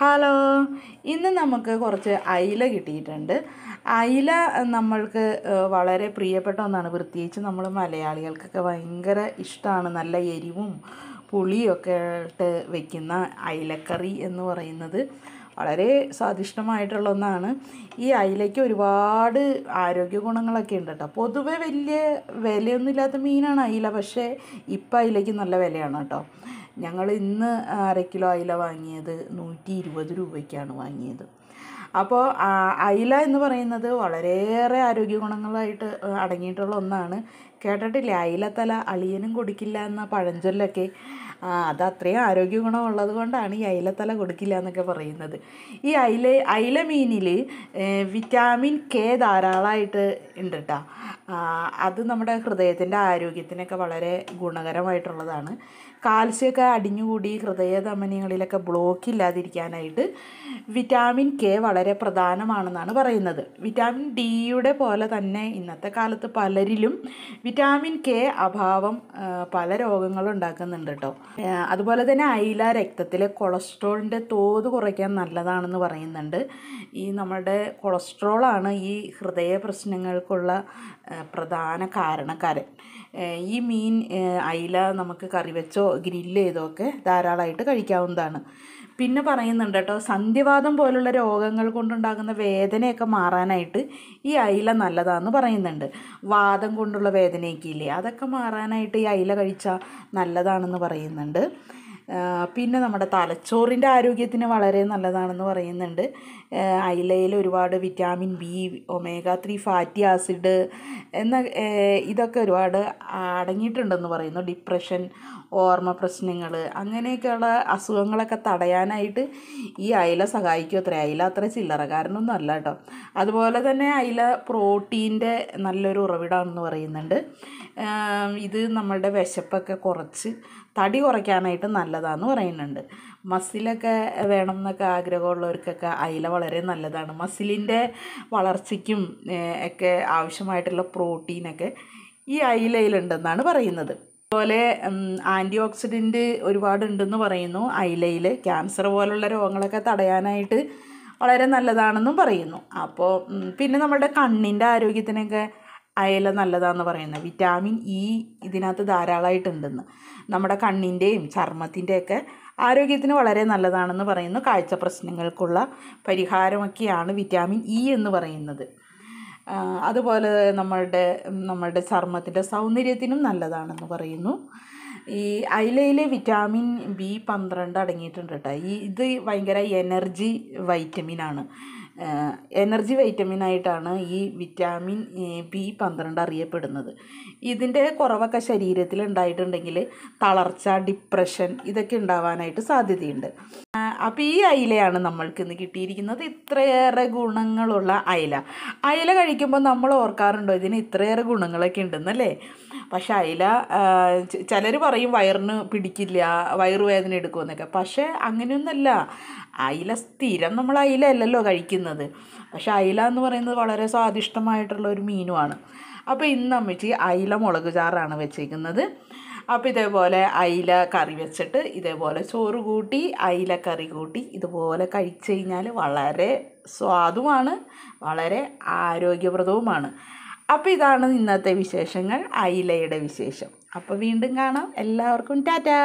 hello ഇന്ന് നമുക്ക് കുറച്ച് അയില കിട്ടിയിട്ടുണ്ട് അയില നമ്മൾക്ക് വളരെ പ്രിയപ്പെട്ട ഒന്നാണ് പ്രത്യേകിച്ച് നമ്മൾ മലയാളികൾക്കൊക്കെ ഭയങ്കര ഇഷ്ടമാണ് നല്ല എരിവും പുളിയൊക്കെ ഇട്ട് വയ്ക്കുന്ന അയിലക്കറി എന്ന് പറയുന്നത് വളരെ സ്വാദിഷ്ടമായിട്ടുള്ള ഒന്നാണ് ഈ അയിലയ്ക്ക് ഒരുപാട് ആരോഗ്യ ഗുണങ്ങളൊക്കെ ഉണ്ട് കേട്ടോ പൊതുവെ വലിയ വിലയൊന്നുമില്ലാത്ത മീനാണ് അയില പക്ഷേ ഇപ്പം അയിലയ്ക്ക് നല്ല വിലയാണ് കേട്ടോ ഞങ്ങൾ ഇന്ന് അര കിലോ അയില വാങ്ങിയത് നൂറ്റി ഇരുപത് രൂപയ്ക്കാണ് വാങ്ങിയത് അപ്പോൾ അയില എന്ന് പറയുന്നത് വളരെയേറെ ആരോഗ്യ ഗുണങ്ങളായിട്ട് അടങ്ങിയിട്ടുള്ള ഒന്നാണ് കേട്ടിട്ടില്ലേ അയിലത്തല അളിയനും കൊടുക്കില്ല എന്ന പഴഞ്ചൊല്ലൊക്കെ അത് അത്രയും ആരോഗ്യ ഗുണമുള്ളത് കൊണ്ടാണ് ഈ അയിലത്തല കൊടുക്കില്ല എന്നൊക്കെ പറയുന്നത് ഈ അയില അയില മീനിൽ വിറ്റാമിൻ കെ ധാരാളമായിട്ട് ഉണ്ട് കേട്ടോ അത് നമ്മുടെ ഹൃദയത്തിൻ്റെ ആരോഗ്യത്തിനൊക്കെ വളരെ ഗുണകരമായിട്ടുള്ളതാണ് കാൽസ്യമൊക്കെ അടിഞ്ഞുകൂടി ഹൃദയധമനികളിലൊക്കെ ബ്ലോക്ക് ഇല്ലാതിരിക്കാനായിട്ട് വിറ്റാമിൻ കെ വളരെ പ്രധാനമാണെന്നാണ് പറയുന്നത് വിറ്റാമിൻ ഡിയുടെ പോലെ തന്നെ ഇന്നത്തെ കാലത്ത് പലരിലും വിറ്റാമിൻ കെ അഭാവം പല രോഗങ്ങളും ഉണ്ടാക്കുന്നുണ്ട് കേട്ടോ അതുപോലെ തന്നെ അയില രക്തത്തിലെ കൊളസ്ട്രോളിൻ്റെ തോത് കുറയ്ക്കാൻ നല്ലതാണെന്ന് പറയുന്നുണ്ട് ഈ നമ്മുടെ കൊളസ്ട്രോളാണ് ഈ ഹൃദയ പ്രശ്നങ്ങൾക്കുള്ള പ്രധാന കാരണക്കാരൻ ഈ മീൻ അയില നമുക്ക് കറി വെച്ചോ ഗ്രില്ല് ചെയ്തോ ഒക്കെ ധാരാളമായിട്ട് കഴിക്കാവുന്നതാണ് പിന്നെ പറയുന്നുണ്ട് കേട്ടോ സന്ധിവാദം പോലുള്ള രോഗങ്ങൾ കൊണ്ടുണ്ടാകുന്ന വേദനയൊക്കെ മാറാനായിട്ട് ഈ അയില നല്ലതാണെന്ന് പറയുന്നുണ്ട് വാദം കൊണ്ടുള്ള വേദനയൊക്കെ ഇല്ലേ അതൊക്കെ മാറാനായിട്ട് ഈ അയില കഴിച്ചാൽ നല്ലതാണെന്ന് പറയുന്നുണ്ട് പിന്നെ നമ്മുടെ തലച്ചോറിൻ്റെ ആരോഗ്യത്തിന് വളരെ നല്ലതാണെന്ന് പറയുന്നുണ്ട് അയിലയിൽ ഒരുപാട് vitamin B omega three fatty acid എന്ന ഇതൊക്കെ ഒരുപാട് അടങ്ങിയിട്ടുണ്ടെന്ന് പറയുന്നു ഡിപ്രഷൻ ഓർമ്മ പ്രശ്നങ്ങൾ അങ്ങനെയൊക്കെയുള്ള അസുഖങ്ങളൊക്കെ തടയാനായിട്ട് ഈ അയില സഹായിക്കും അത്ര അയില അത്ര ചില്ലറക്കാരനൊന്നും അല്ല കേട്ടോ അതുപോലെ തന്നെ അയില പ്രോട്ടീൻ്റെ നല്ലൊരു ഉറവിടമാണെന്ന് പറയുന്നുണ്ട് ഇത് നമ്മുടെ വിശപ്പൊക്കെ കുറച്ച് തടി കുറയ്ക്കാനായിട്ട് നല്ല നല്ലതാന്ന് പറയുന്നുണ്ട് മസിലൊക്കെ വേണം എന്നൊക്കെ ആഗ്രഹമുള്ളവർക്കൊക്കെ അയില വളരെ നല്ലതാണ് മസിലിൻ്റെ വളർച്ചയ്ക്കും ഒക്കെ ആവശ്യമായിട്ടുള്ള പ്രോട്ടീനൊക്കെ ഈ അയിലയിലുണ്ടെന്നാണ് പറയുന്നത് അതുപോലെ ആൻറ്റി ഓക്സിഡൻറ്റ് ഉണ്ടെന്ന് പറയുന്നു അയിലയിൽ ക്യാൻസർ പോലുള്ള രോഗങ്ങളൊക്കെ തടയാനായിട്ട് വളരെ നല്ലതാണെന്നും പറയുന്നു അപ്പോൾ പിന്നെ നമ്മുടെ കണ്ണിൻ്റെ ആരോഗ്യത്തിനൊക്കെ അയല നല്ലതാന്ന് പറയുന്നത് വിറ്റാമിൻ ഇ ഇതിനകത്ത് ധാരാളമായിട്ടുണ്ടെന്ന് നമ്മുടെ കണ്ണിൻ്റെയും ചർമ്മത്തിൻ്റെയൊക്കെ ആരോഗ്യത്തിന് വളരെ നല്ലതാണെന്ന് പറയുന്നു കാഴ്ച പ്രശ്നങ്ങൾക്കുള്ള പരിഹാരമൊക്കെയാണ് വിറ്റാമിൻ ഇ എന്ന് പറയുന്നത് അതുപോലെ നമ്മളുടെ നമ്മളുടെ ചർമ്മത്തിൻ്റെ സൗന്ദര്യത്തിനും നല്ലതാണെന്ന് പറയുന്നു ഈ അയിലയിൽ വിറ്റാമിൻ ബി പന്ത്രണ്ട് അടങ്ങിയിട്ടുണ്ട് കേട്ടോ ഈ ഇത് ഭയങ്കര എനർജി വൈറ്റമിനാണ് എനർജി വൈറ്റമിൻ ആയിട്ടാണ് ഈ വിറ്റാമിൻ ബി പന്ത്രണ്ട് അറിയപ്പെടുന്നത് ഇതിൻ്റെ കുറവൊക്കെ ശരീരത്തിൽ ഉണ്ടായിട്ടുണ്ടെങ്കിൽ തളർച്ച ഡിപ്രഷൻ ഇതൊക്കെ ഉണ്ടാവാനായിട്ട് സാധ്യതയുണ്ട് അപ്പം ഈ അയിലയാണ് നമ്മൾക്ക് ഇന്ന് കിട്ടിയിരിക്കുന്നത് ഇത്രയേറെ ഗുണങ്ങളുള്ള അയില അയില കഴിക്കുമ്പോൾ നമ്മൾ ഓർക്കാറുണ്ടോ ഇതിന് ഇത്രയേറെ ഗുണങ്ങളൊക്കെ ഉണ്ടെന്നല്ലേ പക്ഷെ അയില ചിലർ പറയും വയറിന് പിടിക്കില്ല വയറുവേദന എടുക്കുമെന്നൊക്കെ പക്ഷേ അങ്ങനെയൊന്നുമല്ല അയില സ്ഥിരം നമ്മൾ അയില അല്ലല്ലോ കഴിക്കുന്നത് പക്ഷെ അയില എന്ന് പറയുന്നത് വളരെ സ്വാദിഷ്ടമായിട്ടുള്ള ഒരു മീനുമാണ് അപ്പോൾ ഇന്ന് അമ്മച്ചി അയില മുളക് ചാറാണ് വെച്ചേക്കുന്നത് അപ്പോൾ ഇതേപോലെ അയില കറി വെച്ചിട്ട് ഇതേപോലെ ചോറ് കൂട്ടി അയില കറി കൂട്ടി ഇതുപോലെ കഴിച്ചു കഴിഞ്ഞാൽ വളരെ സ്വാദുമാണ് വളരെ ആരോഗ്യപ്രദവുമാണ് അപ്പോൾ ഇതാണ് ഇന്നത്തെ വിശേഷങ്ങൾ അയിലയുടെ വിശേഷം അപ്പോൾ വീണ്ടും കാണാം എല്ലാവർക്കും ടാറ്റാ